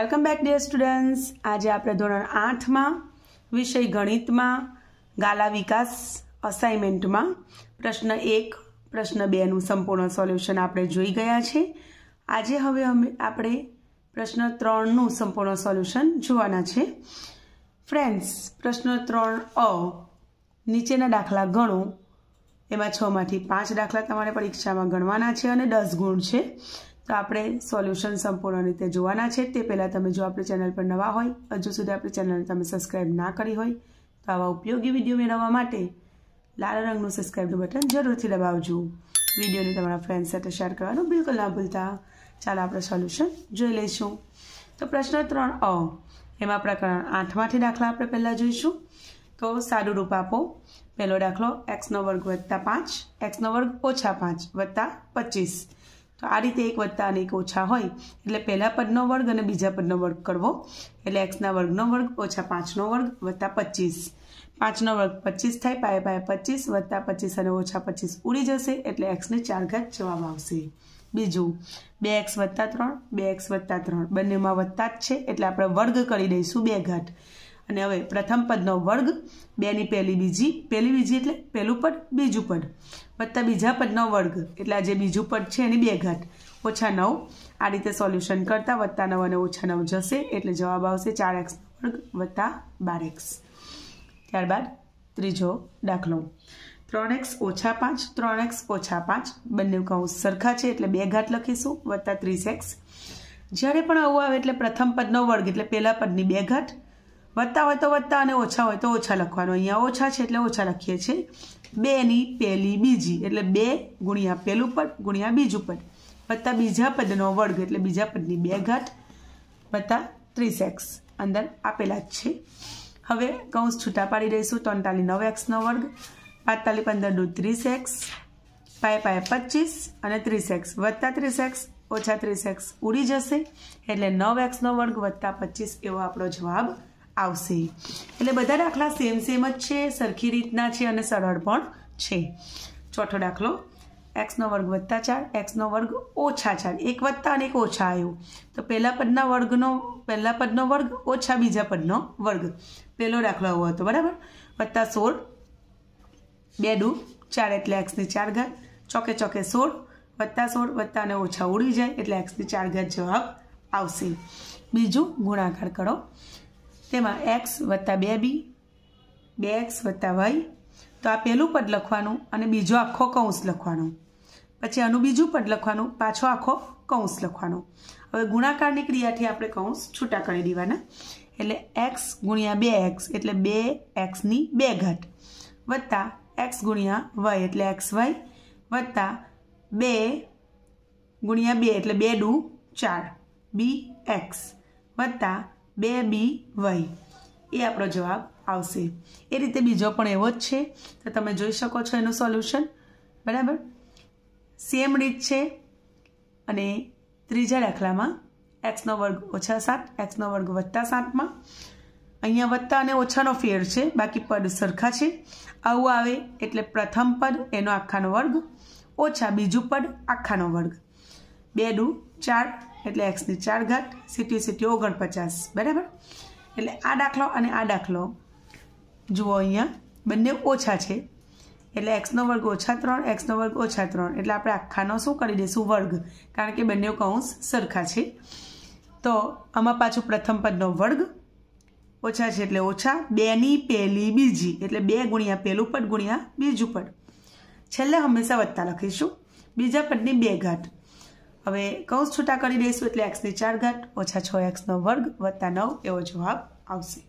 welcome back dear students આજે આપણે ધોરણ આઠમાં વિષય ગણિતમાં ગાલા વિકાસ અસાઇનમેન્ટમાં પ્રશ્ન એક પ્રશ્ન બેનું સંપૂર્ણ સોલ્યુશન આપણે જોઈ ગયા છે આજે હવે અમે આપણે પ્રશ્ન ત્રણનું સંપૂર્ણ સોલ્યુશન જોવાના છે ફ્રેન્ડ્સ પ્રશ્ન ત્રણ અ નીચેના દાખલા ગણો એમાં છમાંથી પાંચ દાખલા તમારે પરીક્ષામાં ગણવાના છે અને દસ ગુણ છે તો આપણે સોલ્યુશન સંપૂર્ણ રીતે જોવાના છે તે પહેલાં તમે જો આપણી ચેનલ પર નવા હોય હજુ સુધી આપણી ચેનલને તમે સબસ્ક્રાઈબ ના કરી હોય તો આવા ઉપયોગી વિડીયો મેળવવા માટે લાલ રંગનું સબસ્ક્રાઈબનું બટન જરૂરથી દબાવજો વિડીયોને તમારા ફ્રેન્ડ સાથે શેર કરવાનું બિલકુલ ના ભૂલતા ચાલો આપણે સોલ્યુશન જોઈ લઈશું તો પ્રશ્ન ત્રણ અ એમાં પ્રકરણ આઠમાંથી દાખલા આપણે પહેલાં જોઈશું તો સારું રૂપ આપો પહેલો દાખલો એક્સનો વર્ગ વત્તા પાંચ એક્સનો વર્ગ ઓછા પાંચ વત્તા પચીસ તો આ રીતે એક વત્તા અને એક ઓછા હોય એટલે પહેલા પદનો વર્ગ અને બીજા પદનો વર્ગ કરવો એટલે એક્સના વર્ગનો વર્ગ ઓછા પાંચનો વર્ગ વત્તા પચીસ પાંચનો વર્ગ પચીસ થાય પાયે પાયે પચીસ વત્તા પચીસ અને ઓછા પચીસ ઉડી જશે એટલે એક્સને ચાર ઘાત જવાબ આવશે બીજું બે એક્સ વત્તા ત્રણ બે એક્સ વત્તા ત્રણ બંનેમાં વત્તા જ છે એટલે આપણે વર્ગ કરી દઈશું બે ઘાટ અને હવે પ્રથમ પદનો વર્ગ બેની પહેલી બીજી પહેલી બીજી એટલે પહેલું પદ બીજું પદ વત્તા બીજા પદનો વર્ગ એટલે આ જે બીજું પદ છે એની બે ઘાટ ઓછા નવ આ રીતે સોલ્યુશન કરતા વત્તા નવ અને ઓછા નવ જશે એટલે જવાબ આવશે ચાર એક્સ વર્ગ વત્તા બાર એક્સ ત્યારબાદ ત્રીજો દાખલો ત્રણ એક્સ ઓછા પાંચ ત્રણ એક્સ ઓછા પાંચ બંને કૌંસ સરખા છે એટલે બે ઘાત લખીશું વત્તા ત્રીસ એક્સ જ્યારે પણ આવું આવે એટલે પ્રથમ પદનો વર્ગ એટલે પહેલા પદની બે ઘાટ વધતા હોય તો વધતા અને ઓછા હોય તો ઓછા લખવાનું અહીંયા ઓછા છે એટલે ઓછા લખીએ છીએ બેની પહેલી બીજી એટલે બે ગુણ્યા પહેલું પદ ગુણ્યા બીજું પદ વત્તા બીજા પદનો વર્ગ એટલે બીજા પદની બે ઘાટ વત્તા ત્રીસ એક્સ અંદર આપેલા જ છે હવે કૌશ છૂટા પાડી દઈશું તોતાલી નવ એક્સનો વર્ગ પાતાલી પંદરનું ત્રીસ એક્સ પાય પાય પચીસ અને ત્રીસ એક્સ વધતા ત્રીસ એક્સ ઓછા ત્રીસ એક્સ ઉડી જશે એટલે નવ એક્સનો વર્ગ વધતા પચીસ એવો આપણો જવાબ આવશે એટલે બધા દાખલા સેમ સેમ જ છે સરખી રીતના છે અને સરળ પણ છે ચોથો દાખલો એક્સનો વર્ગ વત્તા ચાર એક્સનો વર્ગ ઓછા ચાર એક વત્તા અને એક ઓછા આવ્યું તો પહેલાં પદના વર્ગનો પહેલાં પદનો વર્ગ ઓછા બીજા પદનો વર્ગ પહેલો દાખલો આવો હતો બરાબર વત્તા સોળ બે ડુ ચાર એટલે એક્સની ચાર ઘાત ચોકે ચોકે સોળ વત્તા સોળ વત્તા અને ઓછા ઉડી જાય એટલે એક્સની ચાર ઘાત જવાબ આવશે બીજું ગુણાકાર કરો તેમાં એક્સ વત્તા બે બી બે એક્સ વત્તા વાય તો આ પહેલું પદ લખવાનું અને બીજો આખો કૌંસ લખવાનો પછી આનું બીજું પદ લખવાનું પાછો આખો કૌંસ લખવાનો હવે ગુણાકારની ક્રિયાથી આપણે કૌંસ છૂટા કરી દેવાના એટલે એક્સ ગુણ્યા બે એક્સ એટલે બે એક્સની બે ઘટ વત્તા એક્સ ગુણ્યા વાય એટલે એક્સ વાય વત્તા બે ગુણ્યા બે એટલે બે ડુ ચાર બી એક્સ વત્તા બે બી વાય એ આપણો જવાબ આવશે એ રીતે બીજો પણ એવો જ છે તો તમે જોઈ શકો છો એનું સોલ્યુશન બરાબર સેમ રીત છે અને ત્રીજા દાખલામાં એક્સનો વર્ગ ઓછા સાત એક્સનો વર્ગ વત્તા સાતમાં અહીંયા વત્તા અને ઓછાનો ફેર છે બાકી પદ સરખા છે આવું આવે એટલે પ્રથમ પદ એનો આખાનો વર્ગ ઓછા બીજું પદ આખાનો વર્ગ બે દુ ચાર એટલે એક્સની ચાર ઘાત સિટી સિટી ઓગણપચાસ બરાબર એટલે આ દાખલો અને આ દાખલો જુઓ અહીંયા બંને ઓછા છે એટલે એક્સનો વર્ગ ઓછા ત્રણ એક્સનો વર્ગ ઓછા ત્રણ એટલે આપણે આખાનો શું કરી દઈશું વર્ગ કારણ કે બંને કૌંસ સરખા છે તો આમાં પાછું પ્રથમ પદનો વર્ગ ઓછા છે એટલે ઓછા બેની પહેલી બીજી એટલે બે ગુણ્યા પહેલું પદ ગુણ્યા બીજું પદ છેલ્લે હંમેશા વધતા લખીશું બીજા પદની બે ઘાટ હવે કૌંસ છૂટા કરી દઈશું એટલે એક્સની ચાર ઘાત ઓછા છ એક્સનો વર્ગ વત્તા નવ એવો જવાબ આવશે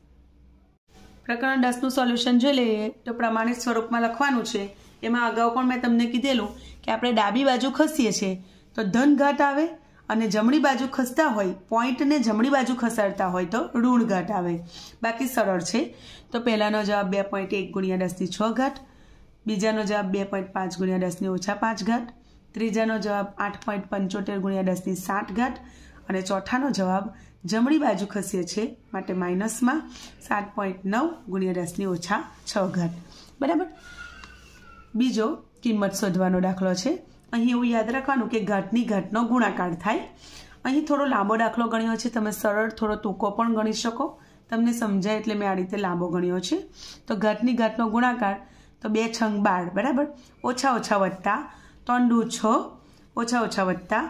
પ્રકરણ દસનું સોલ્યુશન જોઈ લઈએ તો પ્રમાણિત સ્વરૂપમાં લખવાનું છે એમાં અગાઉ પણ મેં તમને કીધેલું કે આપણે ડાબી બાજુ ખસીએ છીએ તો ધન ઘાટ આવે અને જમણી બાજુ ખસતા હોય પોઈન્ટને જમણી બાજુ ખસાડતા હોય તો ઋણ ઘાટ આવે બાકી સરળ છે તો પહેલાંનો જવાબ બે પોઈન્ટ એક ગુણ્યા દસની છ ઘાટ બીજાનો જવાબ બે પોઈન્ટ પાંચ ગુણ્યા દસની ઓછા પાંચ ઘાટ ત્રીજાનો જવાબ આઠ પોઈન્ટ પંચોતેર ગુણ્યા દસની સાઠ ઘાટ અને ચોથાનો જવાબ જમણી બાજુ ખસીએ છે માટે માઇનસમાં સાત પોઈન્ટ નવ ગુણ્યા દસની ઓછા છ ઘાટ બરાબર બીજો કિંમત શોધવાનો દાખલો છે અહીં એવું યાદ રાખવાનું કે ઘાટની ઘાટનો ગુણાકાર થાય અહીં થોડો લાંબો દાખલો ગણ્યો છે તમે સરળ થોડો ટૂંકો પણ ગણી શકો તમને સમજાય એટલે મેં આ રીતે લાંબો ગણ્યો છે તો ઘાટની ઘાટનો ગુણાકાર તો બે છંગ બાર બરાબર ઓછા ઓછા વત્તા ત્રણ તોંડું છ ઓછા ઓછા વત્તા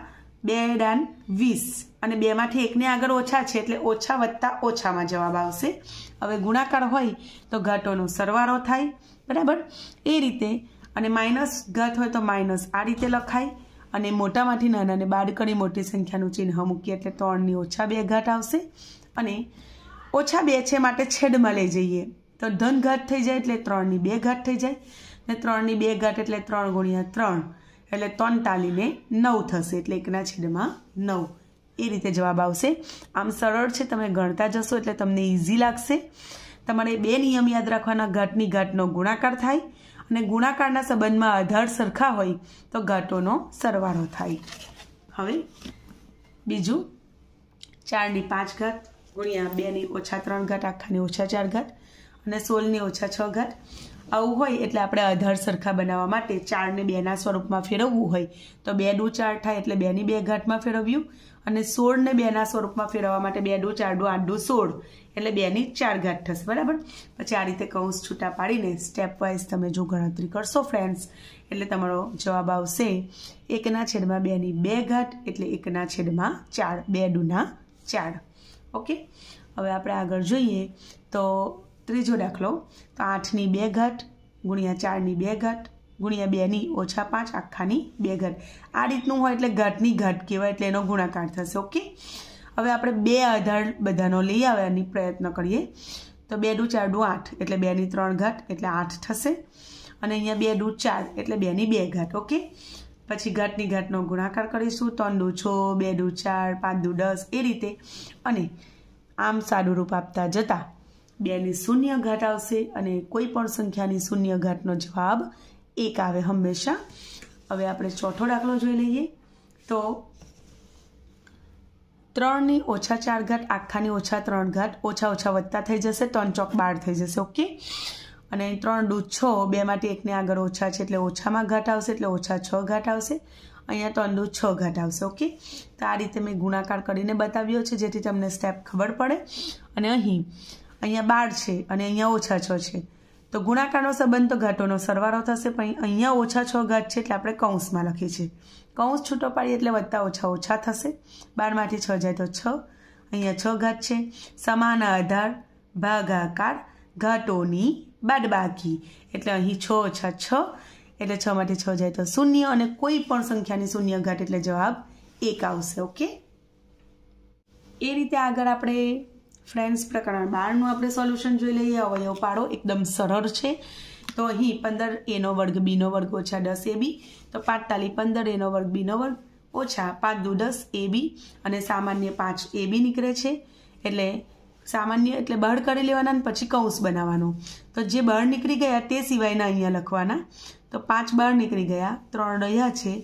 બે ડાન વીસ અને બેમાંથી એકને આગળ ઓછા છે એટલે ઓછા વત્તા ઓછામાં જવાબ આવશે હવે ગુણાકાર હોય તો ઘાટોનો સરવાળો થાય બરાબર એ રીતે અને માઇનસ ઘાત હોય તો માઇનસ આ રીતે લખાય અને મોટામાંથી નાનાને બાદ કરી મોટી સંખ્યાનું ચિહ્ન મૂકીએ એટલે ત્રણની ઓછા બે ઘાટ આવશે અને ઓછા બે છે માટે છેડમાં લઈ જઈએ તો ધન ઘાત થઈ જાય એટલે ત્રણની બે ઘાટ થઈ જાય ને ત્રણની બે ઘાટ એટલે ત્રણ ગુણ્યા ત્રણ એટલે ત્રણ તાલીને નવ થશે એટલે એકના છેડમાં નવ એ રીતે જવાબ આવશે આમ સરળ છે તમે ગણતા જશો એટલે તમને ઇઝી લાગશે તમારે બે નિયમ યાદ રાખવાના ઘાટની ઘાટનો ગુણાકાર થાય અને ગુણાકારના સંબંધમાં આધાર સરખા હોય તો ઘાટોનો સરવાળો થાય હવે બીજું ચારની પાંચ ઘાટ ગુણ્યા બેની ઓછા ત્રણ ઘાટ આખાને ઓછા ચાર ઘાટ અને સોળને ઓછા છ ઘાત આવું હોય એટલે આપણે આધાર સરખા બનાવવા માટે ચારને બેના સ્વરૂપમાં ફેરવવું હોય તો બે દુ ચાર થાય એટલે બેની બે ઘાટમાં ફેરવ્યું અને સોળને બેના સ્વરૂપમાં ફેરવવા માટે બે ડો ચાર દુ આઠ ડો સોળ એટલે બેની ચાર ઘાટ થશે બરાબર પછી આ રીતે કૌંસ છૂટા પાડીને સ્ટેપ વાઇઝ તમે જો ગણતરી કરશો ફ્રેન્ડ્સ એટલે તમારો જવાબ આવશે એકના છેડમાં બેની બે ઘાટ એટલે એકના છેડમાં ચાર બે ડોના ચાર ઓકે હવે આપણે આગળ જોઈએ તો ત્રીજો દાખલો તો આઠની બે ઘાટ ગુણ્યા ચારની બે ઘાટ ગુણ્યા બેની ઓછા પાંચ આખાની બે ઘાટ આ રીતનું હોય એટલે ઘાટની ઘાટ કહેવાય એટલે એનો ગુણાકાર થશે ઓકે હવે આપણે બે આધાર બધાનો લઈ આવવાની પ્રયત્ન કરીએ તો બે દું ચાર દું આઠ એટલે બેની ત્રણ ઘાટ એટલે આઠ થશે અને અહીંયા બે ડૂ ચાર એટલે બેની બે ઘાટ ઓકે પછી ઘાટની ઘાટનો ગુણાકાર કરીશું ત્રણ ડૂ છો બે ડૂ ચાર પાંચ ડૂ દસ એ રીતે અને આમ સાદું રૂપ આપતા જતા બેની શૂન્ય ઘાટ આવશે અને કોઈ પણ સંખ્યાની શૂન્ય ઘાટનો જવાબ એક આવે હંમેશા હવે આપણે ચોથો દાખલો જોઈ લઈએ તો ત્રણની ઓછા ચાર ઘાટ આખાની ઓછા ત્રણ ઘાટ ઓછા ઓછા વધતા થઈ જશે ત્રણ ચોક બાર થઈ જશે ઓકે અને ત્રણ દૂધ છ બેમાંથી એકને આગળ ઓછા છે એટલે ઓછામાં ઘાટ આવશે એટલે ઓછા છ ઘાટ આવશે અહીંયા ત્રણ દૂધ છ ઘાટ આવશે ઓકે તો આ રીતે મેં ગુણાકાર કરીને બતાવ્યો છે જેથી તમને સ્ટેપ ખબર પડે અને અહીં અહીંયા બાર છે અને અહીંયા ઓછા છ છે તો ગુણાકારનો સંબંધ તો ઘાટોનો સરવારો થશે પણ અહીંયા ઓછા છ ઘાટ છે એટલે આપણે કૌંસમાં લખીએ છીએ કૌંસ છૂટો પાડીએ એટલે વધતા ઓછા ઓછા થશે બારમાંથી છ જાય તો છ અહીંયા છ ઘાટ છે સમાન આધાર ભાગાકાર ઘાટોની બાદબાકી એટલે અહીં છ ઓછા છ એટલે છ માંથી છ જાય તો શૂન્ય અને કોઈ પણ સંખ્યાની શૂન્ય ઘાટ એટલે જવાબ એક આવશે ઓકે એ રીતે આગળ આપણે ફ્રેન્ડ્સ પ્રકરણ બારનું આપણે સોલ્યુશન જોઈ લઈએ અવયવ પાડો એકદમ સરળ છે તો અહીં પંદર એનો વર્ગ બીનો વર્ગ ઓછા દસ એ બી તો પાંચતાલી પંદર એનો વર્ગ બીનો વર્ગ ઓછા પાંચ દુ દસ એ બી અને સામાન્ય પાંચ એ બી નીકળે છે એટલે સામાન્ય એટલે બહાર કરી લેવાના અને પછી કૌંસ બનાવવાનો તો જે બહાર નીકળી ગયા તે સિવાયના અહીંયા લખવાના તો પાંચ બહાર નીકળી ગયા ત્રણ રહ્યા છે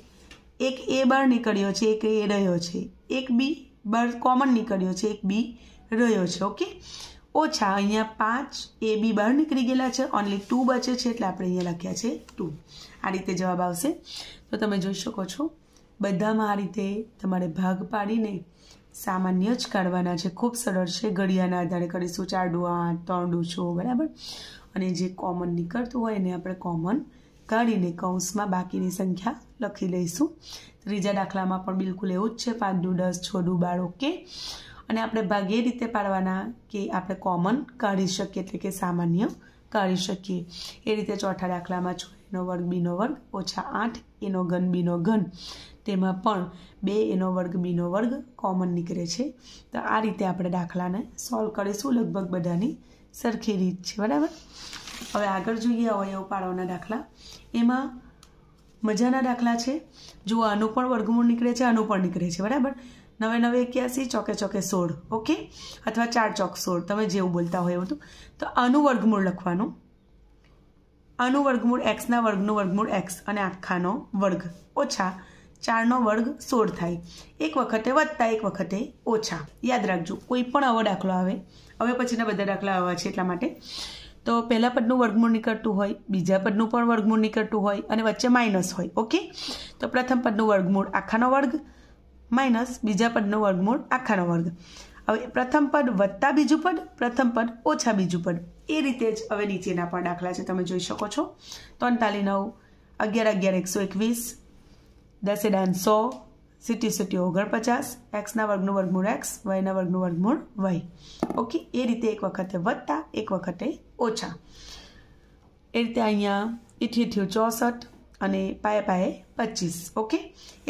એક એ બહાર નીકળ્યો છે એક એ રહ્યો છે એક બી બહાર કોમન નીકળ્યો છે એક બી રહ્યો છે ઓકે ઓછા અહીંયા પાંચ એ બી બહાર નીકળી ગયેલા છે ઓનલી ટુ બચે છે એટલે આપણે અહીંયા લખ્યા છે ટુ આ રીતે જવાબ આવશે તો તમે જોઈ શકો છો બધામાં આ રીતે તમારે ભાગ પાડીને સામાન્ય જ કાઢવાના છે ખૂબ સરળ છે ઘડિયાના આધારે કરીશું ચારડું આઠ ત્રણડું છો બરાબર અને જે કોમન નીકળતું હોય એને આપણે કોમન કાઢીને કૌંસમાં બાકીની સંખ્યા લખી લઈશું ત્રીજા દાખલામાં પણ બિલકુલ એવું જ છે પાંચડું દસ છોડું બાળ ઓકે અને આપણે ભાગ એ રીતે પાડવાના કે આપણે કોમન કાઢી શકીએ એટલે કે સામાન્ય કાઢી શકીએ એ રીતે ચોથા દાખલામાં છો એનો વર્ગ બીનો વર્ગ ઓછા આઠ એનો ઘન બીનો ઘન તેમાં પણ બે એનો વર્ગ બીનો વર્ગ કોમન નીકળે છે તો આ રીતે આપણે દાખલાને સોલ્વ કરીશું લગભગ બધાની સરખી રીત છે બરાબર હવે આગળ જોઈએ અવયવ પાડવાના દાખલા એમાં મજાના દાખલા છે જુઓ આનું પણ વર્ગમૂળ નીકળે છે આનું પણ નીકળે છે બરાબર નવે નવે એક્યાસી ચોકે ચોકે સોળ ઓકે અથવા ચાર ચોક સોળ તમે જેવું બોલતા હોય એવું તો આનું વર્ગમૂળ લખવાનું આનું વર્ગમૂળ એક્સના વર્ગનું વર્ગમૂળ એક્સ અને આખાનો વર્ગ ઓછા ચારનો વર્ગ સોળ થાય એક વખતે વધતા એક વખતે ઓછા યાદ રાખજો કોઈ પણ આવો દાખલો આવે હવે પછીના બધા દાખલા આવવા છે એટલા માટે તો પહેલાં પદનું વર્ગમૂળ નીકળતું હોય બીજા પદનું પણ વર્ગમૂળ નીકળતું હોય અને વચ્ચે માઇનસ હોય ઓકે તો પ્રથમ પદનું વર્ગમૂળ આખાનો વર્ગ માઇનસ બીજા પદનો વર્ગમૂળ આખાનો વર્ગ હવે પ્રથમ પદ વધતા બીજું પદ પ્રથમ પદ ઓછા બીજું પદ એ રીતે જ હવે નીચેના પણ દાખલા છે તમે જોઈ શકો છો તોતાલી નવ અગિયાર અગિયાર એકસો એકવીસ દસે દાન સો સિટી સિટી ઓગણપચાસ એક્સના વર્ગનું વર્ગમૂળ એક્સ વયના વર્ગનું વર્ગમૂળ વય ઓકે એ રીતે એક વખતે વધતા એક વખતે ઓછા એ રીતે અહીંયા ઇઠ્યોઠ્યો ચોસઠ અને પાયે પાયે પચીસ ઓકે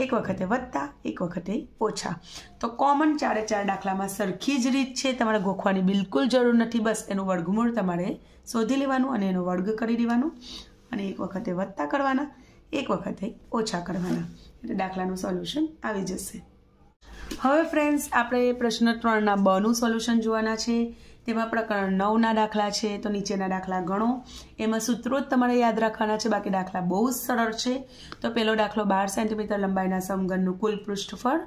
એક વખતે વધતા એક વખતે ઓછા તો કોમન ચારે ચાર દાખલામાં સરખી જ રીત છે તમારે ગોખવાની બિલકુલ જરૂર નથી બસ એનું વર્ગમૂળ તમારે શોધી લેવાનું અને એનો વર્ગ કરી દેવાનું અને એક વખતે વધતા કરવાના એક વખતે ઓછા કરવાના એટલે દાખલાનું સોલ્યુશન આવી જશે હવે ફ્રેન્ડ્સ આપણે પ્રશ્ન ત્રણના બનું સોલ્યુશન જોવાના છે તેમાં પ્રકરણ નવના દાખલા છે તો નીચેના દાખલા ગણો એમાં સૂત્રો જ તમારે યાદ રાખવાના છે બાકી દાખલા બહુ જ સરળ છે તો પહેલો દાખલો બાર સેન્ટીમીટર લંબાઈના સમઘનનું કુલ પૃષ્ઠફળ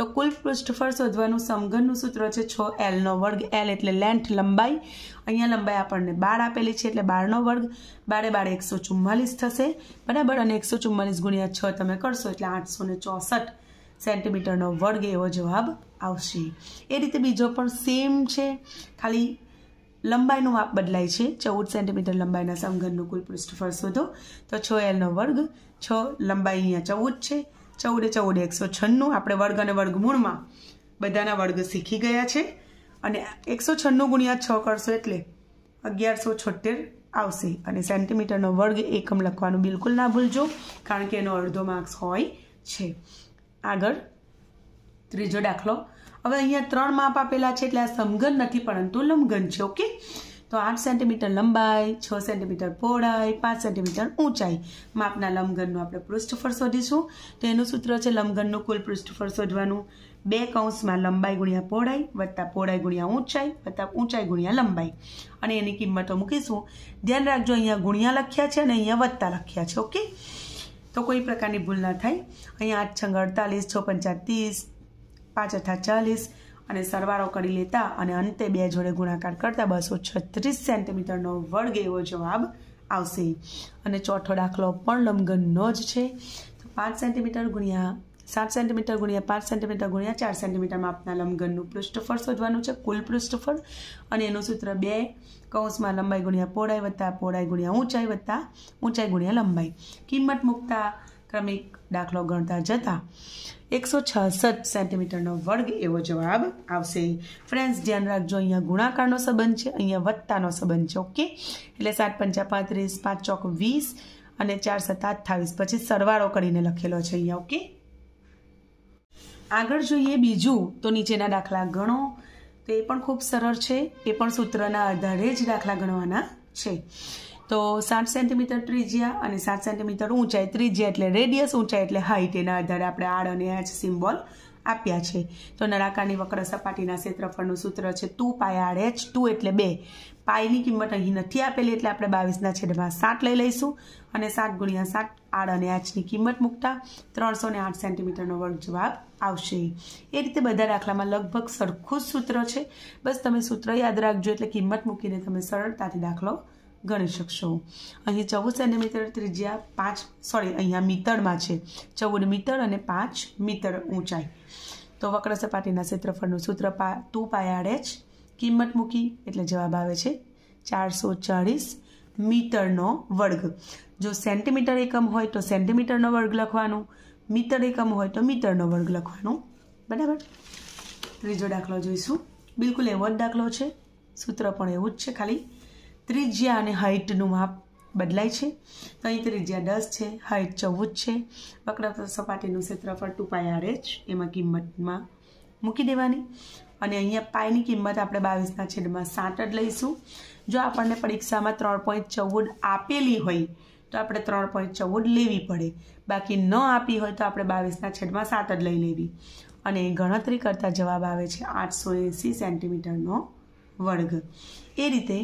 તો કુલ પૃષ્ઠફળ શોધવાનું સમઘનનું સૂત્ર છે છ એલનો વર્ગ એલ એટલે લેન્થ લંબાઈ અહીંયા લંબાઈ આપણને બાર આપેલી છે એટલે બારનો વર્ગ બારે બાર એકસો ચુમ્માલીસ થશે બરાબર અને એકસો ચુમ્માલીસ ગુણ્યા છ તમે કરશો એટલે આઠસો ને ચોસઠ સેન્ટીમીટરનો વર્ગ એવો જવાબ આવશે એ રીતે બીજો પણ સેમ છે ખાલી લંબાઈનું માપ બદલાય છે ચૌદ સેન્ટીમીટર લંબાઈના સમઘનનું કુલ પૃષ્ઠફળ શોધો તો છ એલનો વર્ગ છ લંબાઈ અહીંયા ચૌદ છે ચૌદે ચૌદ એકસો છન્નું આપણે વર્ગ અને વર્ગમૂળમાં બધાના વર્ગ શીખી ગયા છે અને એકસો છન્નું ગુણ્યા છ કરશો એટલે અગિયારસો છોતેર આવશે અને સેન્ટીમીટરનો વર્ગ એકમ લખવાનું બિલકુલ ના ભૂલજો કારણ કે એનો અડધો માર્ક્સ હોય છે આગળ ત્રીજો દાખલો હવે અહીંયા ત્રણ માપ આપેલા છે એટલે આ સમઘન નથી પરંતુ લંબઘન છે ઓકે તો આઠ સેન્ટીમીટર લંબાઈ છ સેન્ટીમીટર પહોળાઈ પાંચ સેન્ટીમીટર ઊંચાઈ માપના લંબઘનનું આપણે પૃષ્ઠફળ શોધીશું તો એનું સૂત્ર છે લંબઘનનું કુલ પૃષ્ઠફળ શોધવાનું બે કૌંસમાં લંબાઈ ગુણ્યા પહોળાઈ વત્તા પહોળાઈ ગુણ્યા ઊંચાઈ વત્તા ઊંચાઈ ગુણ્યા લંબાઈ અને એની કિંમતો મૂકીશું ધ્યાન રાખજો અહીંયા ગુણ્યા લખ્યા છે અને અહીંયા વત્તા લખ્યા છે ઓકે તો કોઈ પ્રકારની ભૂલ ના થાય અહીંયા આઠ છંગ અડતાલીસ છ પંચા ત્રીસ પાંચ અઠા ચાલીસ અને સરવાળો કરી લેતા અને અંતે બે જોડે ગુણાકાર કરતા બસો છત્રીસ સેન્ટીમીટરનો વર્ગ એવો જવાબ આવશે અને ચોથો દાખલો પણ લંબગનનો જ છે તો પાંચ સેન્ટીમીટર ગુણ્યા સાત સેન્ટીમીટર ગુણ્યા પાંચ સેન્ટીમીટર ગુણ્યા ચાર સેન્ટીમીટર માપના લંબઘનનું પૃષ્ઠફળ શોધવાનું છે કુલ પૃષ્ઠફળ અને એનું સૂત્ર બે કૌંસમાં લંબાઈ ગુણ્યા પહોળાઈ વત્તા પહોળાઈ ગુણ્યા ઊંચાઈ વત્તા ઊંચાઈ ગુણ્યા લંબાઈ કિંમત મૂકતા ક્રમિક દાખલો ગણતા જતા એકસો છસઠ સેન્ટીમીટરનો વર્ગ એવો જવાબ આવશે ફ્રેન્ડ્સ ધ્યાન રાખજો અહીંયા ગુણાકારનો સંબંધ છે અહીંયા વત્તાનો સંબંધ છે ઓકે એટલે સાત પંચા પાંત્રીસ પાંચ ચોક વીસ અને ચાર સત્તા અઠ્ઠાવીસ પછી સરવાળો કરીને લખેલો છે અહીંયા ઓકે આગળ જોઈએ બીજું તો નીચેના દાખલા ગણો તો એ પણ ખૂબ સરળ છે એ પણ સૂત્રના આધારે જ દાખલા ગણવાના છે તો સાઠ સેન્ટીમીટર ત્રિજ્યા અને સાત સેન્ટીમીટર ઊંચાઈ ત્રિજ્યા એટલે રેડિયસ ઊંચાઈ એટલે હાઈટ એના આધારે આપણે આડ અને એચ સિમ્બોલ આપ્યા છે તો નળાકારની વક્ર સપાટીના ક્ષેત્રફળનું સૂત્ર છે ટુ પાય આડ એચ ટુ એટલે બે પાયની કિંમત અહીં નથી આપેલી એટલે આપણે બાવીસના છેદમાં સાત લઈ લઈશું અને સાત ગુણ્યા સાત આડ અને એચની કિંમત મૂકતા ત્રણસો ને આઠ સેન્ટીમીટરનો વર્ગ જવાબ આવશે એ રીતે બધા દાખલામાં લગભગ સરખું જ સૂત્ર છે બસ તમે સૂત્ર યાદ રાખજો એટલે કિંમત મૂકીને તમે સરળતાથી દાખલો ગણી શકશો અહીં ચૌદ સેન્ટીમીટર ત્રિજ્યા પાંચ સોરી અહીંયા મીટરમાં છે ચૌદ મીટર અને પાંચ મીટર ઊંચાઈ તો વક્ર સપાટીના ક્ષેત્રફળનું સૂત્ર પા ટુ પાયાડ એચ કિંમત મૂકી એટલે જવાબ આવે છે ચારસો ચાળીસ મીટરનો વર્ગ જો સેન્ટીમીટર એકમ હોય તો સેન્ટીમીટરનો વર્ગ લખવાનું મીટર એકમ હોય તો મીટરનો વર્ગ લખવાનો બરાબર ત્રીજો દાખલો જોઈશું બિલકુલ એવો જ દાખલો છે સૂત્ર પણ એવું જ છે ખાલી ત્રિજ્યા અને હાઇટનું માપ બદલાય છે તો અહીં ત્રિજ્યા દસ છે હાઇટ ચૌદ છે વક્ર સપાટીનું ક્ષેત્રફળ ટુ પાય આર એચ એમાં કિંમતમાં મૂકી દેવાની અને અહીંયા પાયની કિંમત આપણે બાવીસના છેડમાં સાત જ લઈશું જો આપણને પરીક્ષામાં ત્રણ પોઈન્ટ ચૌદ આપેલી હોય તો આપણે ત્રણ પોઈન્ટ ચૌદ લેવી પડે બાકી ન આપી હોય તો આપણે બાવીસના છેડમાં સાત જ લઈ લેવી અને ગણતરી કરતાં જવાબ આવે છે આઠસો એંસી સેન્ટીમીટરનો વર્ગ એ રીતે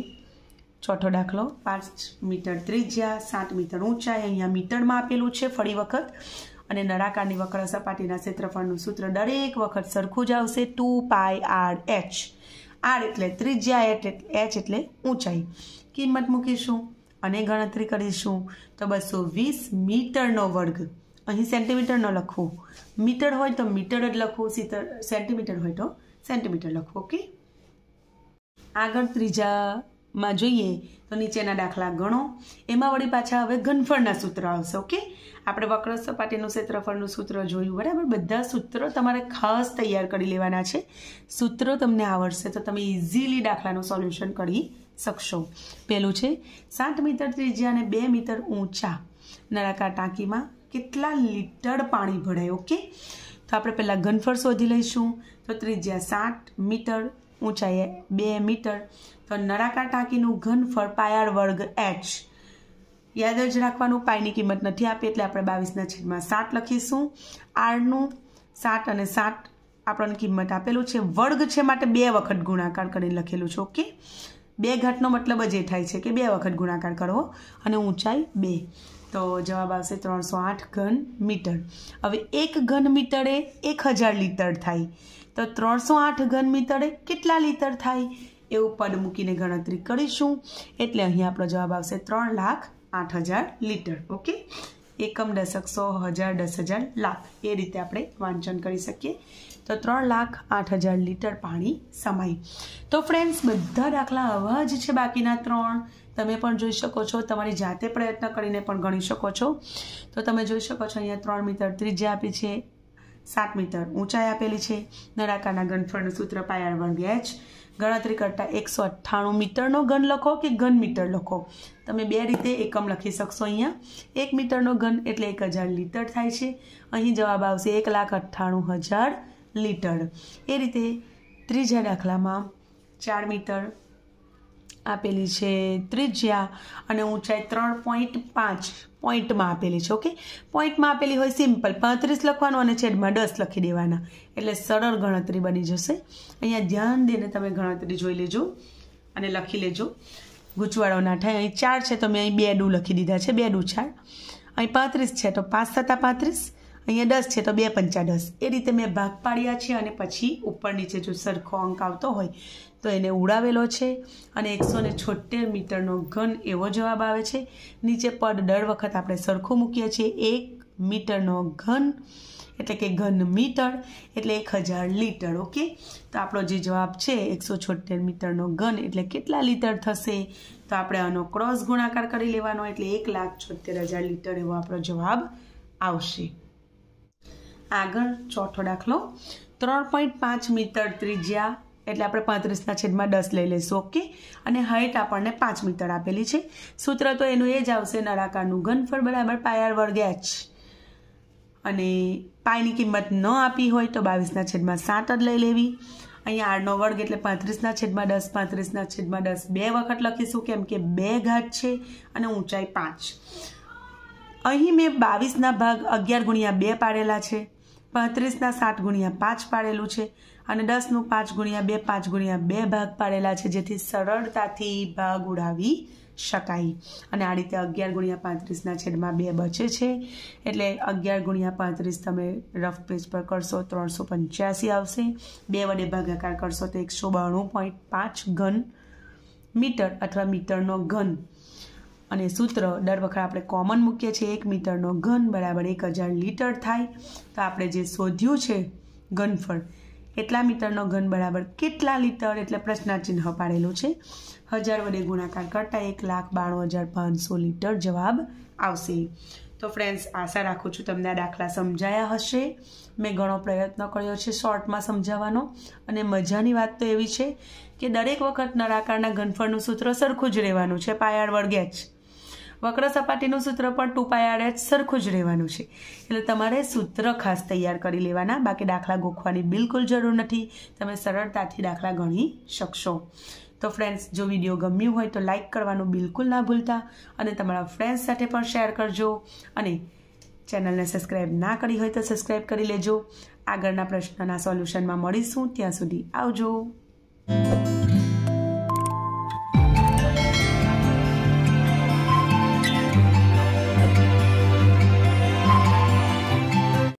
ચોથો દાખલો પાંચ મીટર ત્રિજ્યા સાત મીટર ઊંચાઈ અહીંયા મીટરમાં આપેલું છે ફરી વખત અને નળાકારની વક્ર સપાટીના ક્ષેત્રફળનું સૂત્ર દરેક વખત સરખું જ આવશે two pi R H R એટલે ત્રિજ્યા એટ એચ એટલે ઊંચાઈ કિંમત મૂકીશું અને ગણતરી કરીશું તો બસો વીસ મીટરનો વર્ગ અહીં સેન્ટીમીટરનો લખવું મીટર હોય તો મીટર જ લખવું સીતર સેન્ટીમીટર હોય તો સેન્ટીમીટર લખવું ઓકે આગળ ત્રીજામાં જોઈએ તો નીચેના દાખલા ગણો એમાં વળી પાછા હવે ઘનફળના સૂત્ર આવશે ઓકે આપણે વક્ર સપાટીનું ક્ષેત્રફળનું સૂત્ર જોયું બરાબર બધા સૂત્રો તમારે ખાસ તૈયાર કરી લેવાના છે સૂત્રો તમને આવડશે તો તમે ઇઝીલી દાખલાનું સોલ્યુશન કરી શકશો પહેલું છે સાઠ મીટર ત્રિજ્યા અને બે મીટર ઊંચા નળાકાર ટાંકીમાં કેટલા લીટર પાણી ભરાય ઓકે તો આપણે પહેલાં ઘનફળ શોધી લઈશું તો ત્રિજ્યા સાઠ મીટર ઊંચાઈ બે મીટર તો નળાકાર ટાંકીનું ઘનફળ પાયાર વર્ગ એચ યાદ જ રાખવાનું પાયની કિંમત નથી આપી એટલે આપણે બાવીસના છેદમાં સાત લખીશું આરનું સાત અને સાત આપણને કિંમત આપેલું છે વર્ગ છે માટે બે વખત ગુણાકાર કરીને લખેલું છે ઓકે બે ઘાટનો મતલબ જ એ થાય છે કે બે વખત ગુણાકાર કરવો અને ઊંચાઈ બે તો જવાબ આવશે ત્રણસો આઠ ઘન મીટર હવે એક ઘન મીટરે એક હજાર લીટર થાય તો ત્રણસો આઠ ઘન મીટરે કેટલા લીટર થાય એવું પદ મૂકીને ગણતરી કરીશું એટલે અહીં આપણો જવાબ આવશે ત્રણ લાખ આઠ હજાર લીટર ઓકે એકમ દશક સો હજાર દસ હજાર લાખ એ રીતે આપણે વાંચન કરી શકીએ તો ત્રણ લાખ આઠ હજાર લીટર પાણી સમાય તો ફ્રેન્ડ્સ બધા દાખલા આવા જ છે બાકીના ત્રણ તમે પણ જોઈ શકો છો તમારી જાતે પ્રયત્ન કરીને પણ ગણી શકો છો તો તમે જોઈ શકો છો અહીંયા ત્રણ મીટર ત્રિજ્યા આપી છે સાત મીટર ઊંચાઈ આપેલી છે નળાકારના ઘનફળનું સૂત્ર પાયાર વન એચ ગણતરી કરતાં એકસો અઠ્ઠાણું મીટરનો ઘન લખો કે ઘન મીટર લખો તમે બે રીતે એકમ લખી શકશો અહીંયા એક મીટરનો ઘન એટલે એક હજાર લીટર થાય છે અહીં જવાબ આવશે એક લાખ અઠ્ઠાણું હજાર લીટર એ રીતે ત્રીજા દાખલામાં ચાર મીટર આપેલી છે ત્રિજ્યા અને ઊંચાઈ ત્રણ પોઈન્ટ પાંચ પોઈન્ટમાં આપેલી છે ઓકે પોઈન્ટમાં આપેલી હોય સિમ્પલ પાંત્રીસ લખવાનું અને છેડમાં દસ લખી દેવાના એટલે સરળ ગણતરી બની જશે અહીંયા ધ્યાન દઈને તમે ગણતરી જોઈ લેજો અને લખી લેજો ગૂંચવાડો થાય અહીં ચાર છે તો મેં અહીં બે ડુ લખી દીધા છે બે ડુ ચાર અહીં પાંત્રીસ છે તો પાંચ સત્તા પાંત્રીસ અહીંયા દસ છે તો બે પંચા દસ એ રીતે મેં ભાગ પાડ્યા છે અને પછી ઉપર નીચે જો સરખો અંક આવતો હોય તો એને ઉડાવેલો છે અને એકસો ને છોતેર મીટરનો ઘન એવો જવાબ આવે છે નીચે પદ દર વખત આપણે સરખું મૂકીએ છીએ એક મીટરનો ઘન એટલે કે ઘન મીટર એટલે એક હજાર લીટર ઓકે તો આપણો જે જવાબ છે એકસો છોતેર મીટરનો ઘન એટલે કેટલા લીટર થશે તો આપણે આનો ક્રોસ ગુણાકાર કરી લેવાનો એટલે એક લાખ છોતેર હજાર લીટર એવો આપણો જવાબ આવશે આગળ ચોથો દાખલો ત્રણ પોઈન્ટ પાંચ મીટર ત્રિજ્યા એટલે આપણે પાંત્રીસના છેદમાં દસ લઈ લઈશું ઓકે અને હાઇટ આપણને પાંચ મીટર આપેલી છે સૂત્ર તો એનું એ જ આવશે નળાકારનું ઘનફળ બરાબર પાયાર વર્ગ જ અને પાયની કિંમત ન આપી હોય તો બાવીસના છેદમાં સાત જ લઈ લેવી અહીંયા આડનો વર્ગ એટલે પાંત્રીસના છેદમાં દસ પાંત્રીસના છેદમાં દસ બે વખત લખીશું કેમ કે બે ઘાત છે અને ઊંચાઈ પાંચ અહીં મેં બાવીસના ભાગ અગિયાર ગુણ્યા બે પાડેલા છે પાંત્રીસના સાત ગુણ્યા પાંચ પાડેલું છે અને દસનું પાંચ ગુણ્યા બે પાંચ ગુણ્યા બે ભાગ પાડેલા છે જેથી સરળતાથી ભાગ ઉડાવી શકાય અને આ રીતે અગિયાર ગુણ્યા પાંત્રીસના છેદમાં બે બચે છે એટલે અગિયાર ગુણ્યા પાંત્રીસ તમે રફ પેજ પર કરશો ત્રણસો પંચ્યાસી આવશે બે વડે ભાગાકાર કરશો તો એકસો બાણું પોઈન્ટ પાંચ ઘન મીટર અથવા મીટરનો ઘન અને સૂત્ર દર વખત આપણે કોમન મૂકીએ છીએ એક મીટરનો ઘન બરાબર એક હજાર લીટર થાય તો આપણે જે શોધ્યું છે ઘનફળ એટલા મીટરનો ઘન બરાબર કેટલા લીટર એટલે પ્રશ્નાચિહ્ન પાડેલું છે હજાર વડે ગુણાકાર કરતાં એક લાખ બાણું હજાર પાંચસો લીટર જવાબ આવશે તો ફ્રેન્ડ્સ આશા રાખું છું તમને આ દાખલા સમજાયા હશે મેં ઘણો પ્રયત્ન કર્યો છે શોર્ટમાં સમજાવવાનો અને મજાની વાત તો એવી છે કે દરેક વખત નળાકારના ઘનફળનું સૂત્ર સરખું જ રહેવાનું છે પાયાળ વળગે જ વક્ર સપાટીનું સૂત્ર પણ ટુ પાય આર સરખું જ રહેવાનું છે એટલે તમારે સૂત્ર ખાસ તૈયાર કરી લેવાના બાકી દાખલા ગોખવાની બિલકુલ જરૂર નથી તમે સરળતાથી દાખલા ગણી શકશો તો ફ્રેન્ડ્સ જો વિડીયો ગમ્યું હોય તો લાઇક કરવાનું બિલકુલ ના ભૂલતા અને તમારા ફ્રેન્ડ્સ સાથે પણ શેર કરજો અને ચેનલને સબસ્ક્રાઈબ ના કરી હોય તો સબસ્ક્રાઈબ કરી લેજો આગળના પ્રશ્નના સોલ્યુશનમાં મળીશું ત્યાં સુધી આવજો